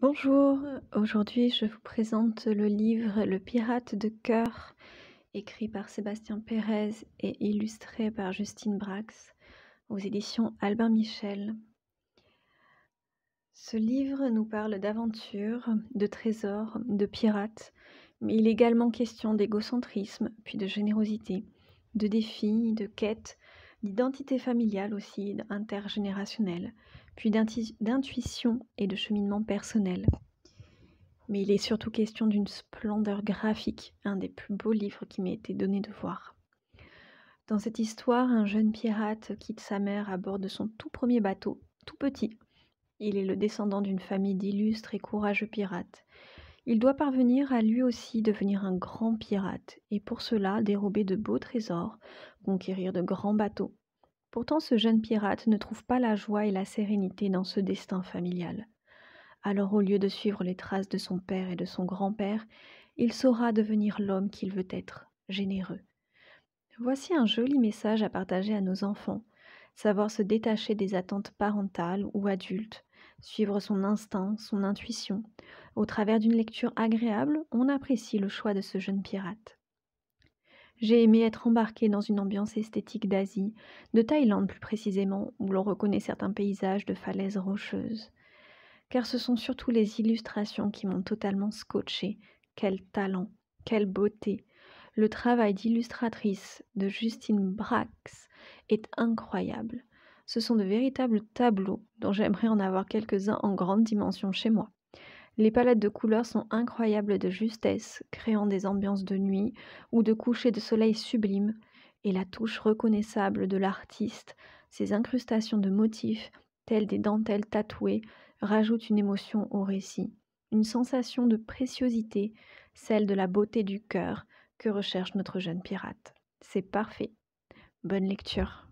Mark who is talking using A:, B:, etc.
A: Bonjour, aujourd'hui je vous présente le livre Le pirate de cœur, écrit par Sébastien Pérez et illustré par Justine Brax aux éditions Albin Michel. Ce livre nous parle d'aventure, de trésors, de pirates, mais il est également question d'égocentrisme, puis de générosité, de défis, de quêtes, d'identité familiale aussi, intergénérationnelle, puis d'intuition et de cheminement personnel. Mais il est surtout question d'une splendeur graphique, un des plus beaux livres qui m'ait été donné de voir. Dans cette histoire, un jeune pirate quitte sa mère à bord de son tout premier bateau, tout petit. Il est le descendant d'une famille d'illustres et courageux pirates. Il doit parvenir à lui aussi devenir un grand pirate, et pour cela dérober de beaux trésors, conquérir de grands bateaux. Pourtant ce jeune pirate ne trouve pas la joie et la sérénité dans ce destin familial. Alors au lieu de suivre les traces de son père et de son grand-père, il saura devenir l'homme qu'il veut être, généreux. Voici un joli message à partager à nos enfants. Savoir se détacher des attentes parentales ou adultes suivre son instinct, son intuition. Au travers d'une lecture agréable, on apprécie le choix de ce jeune pirate. J'ai aimé être embarqué dans une ambiance esthétique d'Asie, de Thaïlande plus précisément, où l'on reconnaît certains paysages de falaises rocheuses. Car ce sont surtout les illustrations qui m'ont totalement scotché. Quel talent, quelle beauté. Le travail d'illustratrice de Justine Brax est incroyable. Ce sont de véritables tableaux dont j'aimerais en avoir quelques-uns en grande dimension chez moi. Les palettes de couleurs sont incroyables de justesse, créant des ambiances de nuit ou de coucher de soleil sublimes, et la touche reconnaissable de l'artiste, ses incrustations de motifs, telles des dentelles tatouées, rajoutent une émotion au récit, une sensation de préciosité, celle de la beauté du cœur que recherche notre jeune pirate. C'est parfait. Bonne lecture.